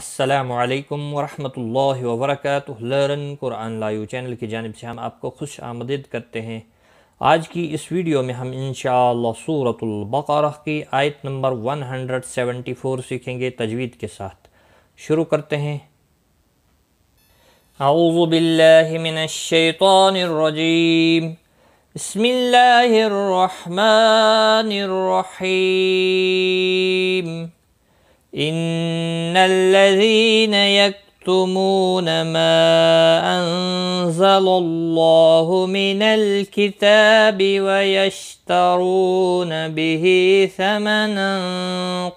असलकम वरहमल वबरक लर्न कुरान लाइव चैनल की जानब से हम आपको खुश आमदीद करते हैं आज की इस वीडियो में हम इन सूरतुल्बक़ारा की आयत नंबर 174 सीखेंगे तजवीद के साथ शुरू करते हैं आउज़बिल्लिमिनशैतानरजीम बसमिल्लर إن الذين يكتمون ما أنزل الله من الكتاب ويشترون به ثمنا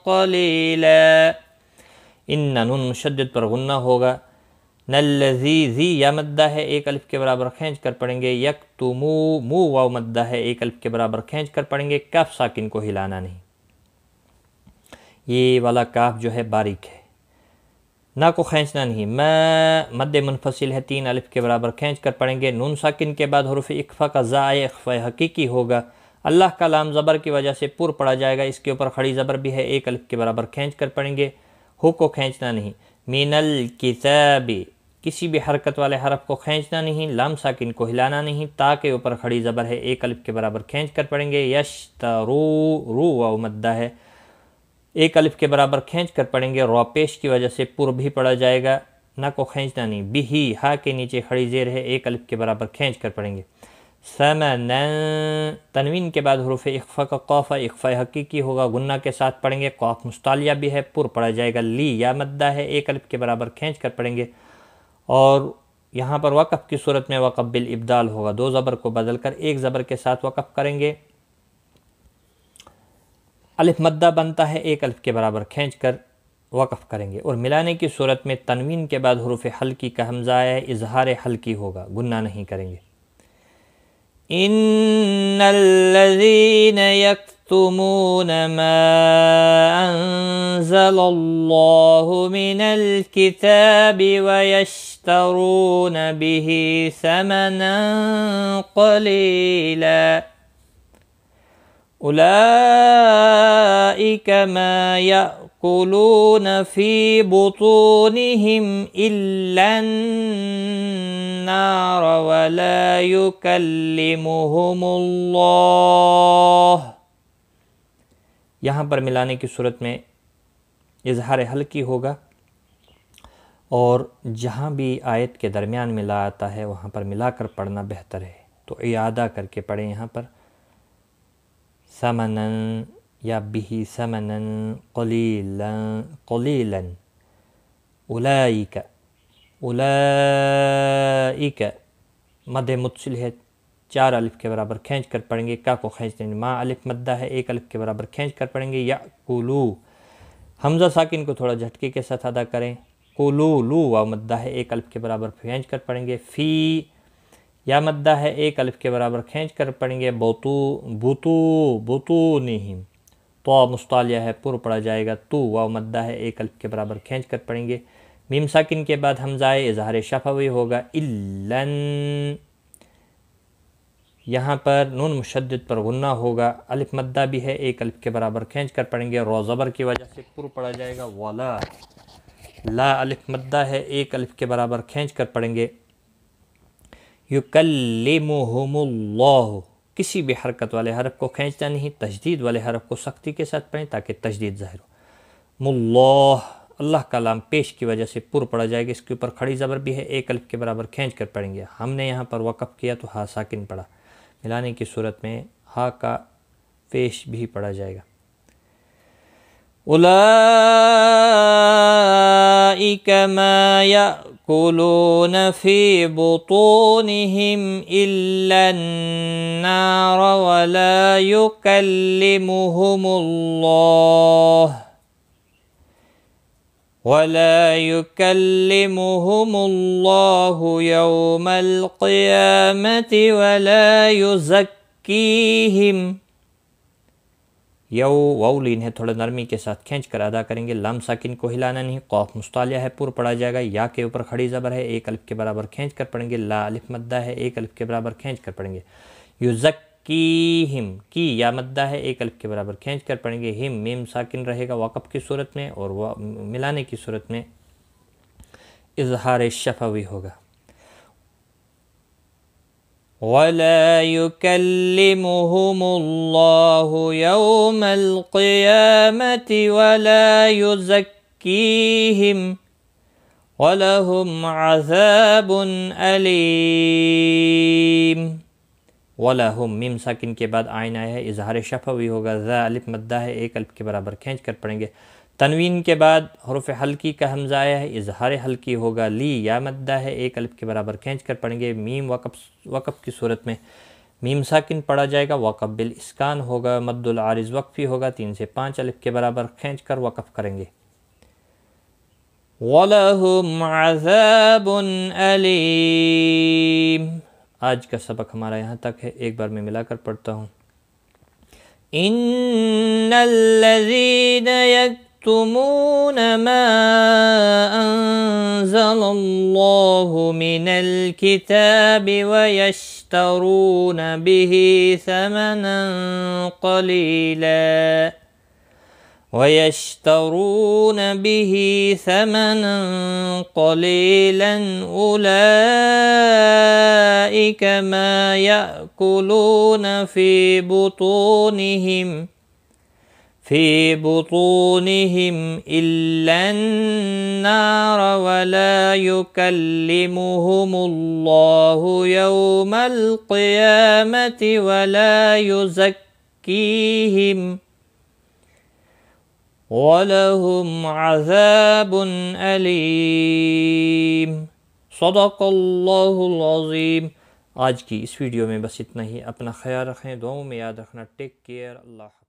قليلا إن نون مشدد پر غنہ ہوگا نلذی ذی یا مدہ ایک الف کے برابر کھینچ کر پڑھیں گے یک تو مو مو واو مدہ ہے ایک الف کے برابر کھینچ کر پڑھیں گے کف ساکن کو ہلانا نہیں ये वाला काफ जो है बारीक है ना को खींचना नहीं मैं मद मुनफसिल है तीन अलिफ के बराबर खींच कर पढ़ेंगे नून साकिन के बाद हरूफ इकफ़ा का ज़ाय अकफा हकीकी होगा अल्लाह का लाम ज़बर की वजह से पुर पड़ा जाएगा इसके ऊपर खड़ी ज़बर भी है एक अलिफ के बराबर खींच कर पढ़ेंगे हु को खींचना नहीं मीनल किताबी किसी भी हरकत वाले हरफ को खींचना नहीं लाम साकिन को हिलाना नहीं ता के ऊपर खड़ी ज़बर है एक अलिफ के बराबर खींच कर पढ़ेंगे यश तरू रू व मद्दा है एक अलिफ के बराबर खींच कर पढ़ेंगे रोपेश की वजह से पुर भी पढ़ा जाएगा ना को खींचना नहीं बी ही हा के नीचे खड़ी जेर है एक अलिफ के बराबर खींच कर पढ़ेंगे समन तनवीन के बाद हरूफ इकफ़ा का कौफ़ इकफ़ा हकीकी होगा गुन्ना के साथ पढ़ेंगे कौफ मुस्तालिया भी है पुर पढ़ा जाएगा ली या मद्दा है एक अलिफ के बराबर खींच कर पढ़ेंगे और यहाँ पर वक़फ़ की सूरत में वक़फ़ बिल इब्दाल होगा दो ज़बर को बदल कर एक ज़बर के साथ वक़फ़ करेंगे अलिफ मद्दा बनता है एक अल्फ के बराबर खींच कर वक़ करेंगे और मिलाने की सूरत में तनवीन के बाद हरूफ हल्की का हमज़ाया इजहार हल्की होगा गुना नहीं करेंगे इन يكتمون ما أنزل الله من الكتاب ويشترون به ثمنا قليلا أولئك ما يأكلون في بطونهم إلا النار ولا يكلمهم الله यहाँ पर मिलाने की सूरत में इजहार हल्की होगा और जहाँ भी आयत के दरमियान मिला आता है वहाँ पर मिलाकर पढ़ना बेहतर है तो इयादा करके पढ़ें यहाँ पर समनन या به ثمنا कलीलन कलीलन उलाइक उलाइक मद मुतसिल है चार अलिफ के बराबर खींच कर पढ़ेंगे का को खींच देंगे माँ अलिफ मद्दा है एक अलिफ के बराबर खींच कर पढ़ेंगे या कुलू हमजा साकिन को थोड़ा झटके के साथ अदा करें कुलू लू व मद्दा है एक अलिफ के बराबर खींच कर पढ़ेंगे फ़ी या मद्दा है एक अल्फ के बराबर खींच कर पढ़ेंगे बोतू बुतू बुतू नहीं तो मुस्तालिया है पुर पढ़ा जाएगा तू व मद्दा है एक अल्फ के बराबर खींच कर पढ़ेंगे मीम साकिन के बाद हमजाए इजहार शफवी होगा इल्लन यहाँ पर नून मुशद पर गुन्ना होगा अलिफ मद्दा भी है एक अलिफ के बराबर खींच कर पढ़ेंगे रोज़बर की वजह से पुर पढ़ा जाएगा वाला ला अलिफ मद्दा है एक अलिफ के बराबर खींच कर पढ़ेंगे युकल्लिमुहुमुल्लाह किसी भी हरकत वाले हरफ को खींचता नहीं तजदीद वाले हरफ को सख्ती के साथ पढ़ें ताकि तजदीद ज़ाहिर हो मुल्लाह अल्लाह का लाम पेश की वजह से पुर पड़ा जाएगा इसके ऊपर खड़ी ज़बर भी है एक अल्फ के बराबर खींच कर पढ़ेंगे हमने यहाँ पर वक़फ़ किया तो हा साकिन पड़ा मिलाने की सूरत में हा का पेश भी पढ़ा जाएगा أولئك ما يأكلون في بطونهم إلا النار ولا يكلمهم الله ولا يكلمهم الله يوم القيامة ولا يزكيهم यौ वाउल इन्हें थोड़ा नरमी के साथ खींच कर अदा करेंगे लम साकिन को हिलाना नहीं खौफ मुस्तालिया है पुर पढ़ा जाएगा या के ऊपर खड़ी ज़बर है एक अल्फ के बराबर खींच कर पढ़ेंगे ला अलिफ मद्दा है एक अल्फ के बराबर खींच कर पढ़ेंगे युजक की हिम की या मद्दा है एक अल्फ के बराबर खींच कर पढ़ेंगे हिम मेम साकिन रहेगा वाकफ़ की सूरत में और मिलाने की सूरत में इजहार शफावी होगा ولا يكلمهم الله يوم القيامة ولا يزكيهم ولهم عذاب أليم ولا هم ميم ساكن کے بعد آئین آئے ہے اظہار شفوی ہوگا ذا علف مدہ ہے ایک علف کے برابر کھینچ کر پڑھیں گے तनवीन के बाद हरूफ हल्की का हमजाया है इजहार हल्की होगा ली या मद्दा है एक अलफ के बराबर खींच कर पढ़ेंगे मीम वक़ वक़ की सूरत में मीम साकिन पढ़ा जाएगा वक़ बिल इसकान होगा मद्दुल आरिज वक्फ़ी होगा तीन से पाँच अलफ के बराबर खींच कर वक़ करेंगे अलीम आज का सबक हमारा यहाँ तक है एक बार मैं मिलाकर पढ़ता हूँ इन تكتمون ما أنزل الله من الكتاب ويشترون به ثمنا قليلا ويشترون به ثمنا قليلا أولئك ما يأكلون في بطونهم ۖ في بطونهم إلا النار ولا يكلمهم الله يوم القيامة ولا يزكيهم ولهم عذاب أليم صدق الله العظيم आज اس इस میں بس اتنا ہی اپنا خیال رکھیں دعاؤں میں یاد رکھنا रखना टेक اللہ